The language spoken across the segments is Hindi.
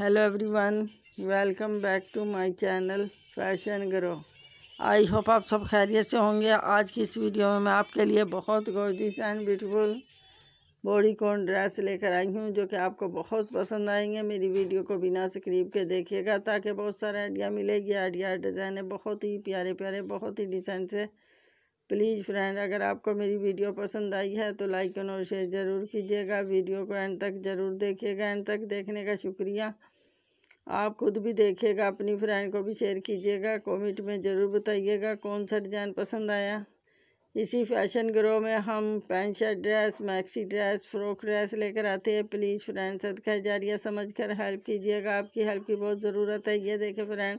hello everyone welcome back to my channel fashion grow I hope आप सब खैरियत से होंगे आज की इस वीडियो में मैं आपके लिए बहुत gorgeous and beautiful bodycon dress लेकर आई हूँ जो कि आपको बहुत पसंद आएंगे मेरी वीडियो को बिना स्क्रीब के देखिएगा ताकि बहुत सारे आइडिया मिलेगी आइडिया डिज़ाइन बहुत ही प्यारे प्यारे बहुत ही डिसेंट से प्लीज़ फ्रेंड अगर आपको मेरी वीडियो पसंद आई है तो लाइक और शेयर ज़रूर कीजिएगा वीडियो को एंड तक ज़रूर देखिएगा एंड तक देखने का शुक्रिया आप खुद भी देखिएगा अपनी फ्रेंड को भी शेयर कीजिएगा कमेंट में ज़रूर बताइएगा कौन सा डिज़ाइन पसंद आया इसी फैशन ग्रो में हम pant shirt dress maxi dress frock dress लेकर आते हैं प्लीज़ फ्रेंड सदका जारिया समझ कर हेल्प कीजिएगा आपकी हेल्प की बहुत ज़रूरत है ये देखें फ्रेंड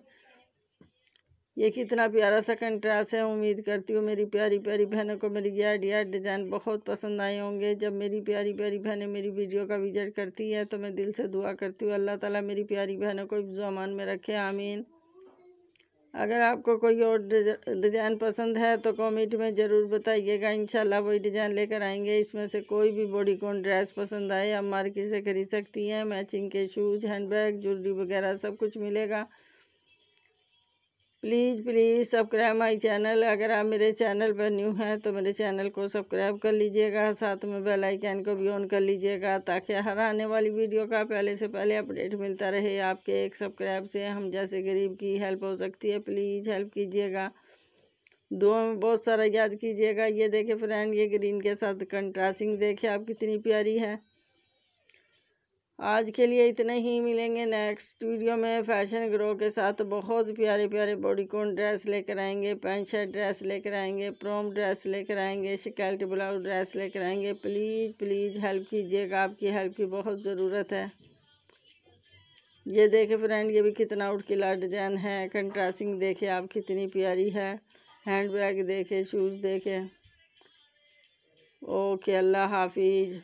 ये कितना प्यारा सा कंट्रास्ट है उम्मीद करती हूँ मेरी प्यारी प्यारी बहनों को मेरी ये आइडिया डिज़ाइन बहुत पसंद आए होंगे जब मेरी प्यारी प्यारी बहनें मेरी वीडियो का विजिट करती है तो मैं दिल से दुआ करती हूँ अल्लाह ताला मेरी प्यारी बहनों को जमान में रखे आमीन अगर आपको कोई और डिज़ाइन पसंद है तो कॉमेंट में ज़रूर बताइएगा शाला वही डिज़ाइन लेकर आएंगे इसमें से कोई भी बॉडी ड्रेस पसंद आए आप मार्केट से खरीद सकती हैं मैचिंग के शूज़ हैंड बैग वगैरह सब कुछ मिलेगा please please subscribe my channel अगर आप मेरे चैनल पर न्यू हैं तो मेरे चैनल को सब्सक्राइब कर लीजिएगा साथ में बेल आइकन को भी ऑन कर लीजिएगा ताकि हर आने वाली वीडियो का पहले से पहले अपडेट मिलता रहे आपके एक सब्सक्राइब से हम जैसे गरीब की हेल्प हो सकती है प्लीज़ हेल्प कीजिएगा दुआ में बहुत सारा याद कीजिएगा ये देखें फ्रेंड ये ग्रीन के साथ कंट्रास्टिंग देखे आप कितनी प्यारी है आज के लिए इतने ही मिलेंगे नेक्स्ट वीडियो में फैशन ग्रो के साथ बहुत प्यारे प्यारे बॉडीकॉन ड्रेस लेकर आएंगे पैंट शर्ट ड्रेस लेकर आएंगे प्रोम ड्रेस लेकर आएंगे शिकायत ब्लाउज ड्रेस लेकर आएंगे प्लीज़ प्लीज़ हेल्प कीजिएगा आपकी हेल्प की बहुत ज़रूरत है ये देखे फ्रेंड ये भी कितना उठ किला डिजाइन है कंट्रासिंग देखे आप कितनी प्यारी है हैंड बैग देखे शूज़ देखे ओके अल्लाह हाफिज़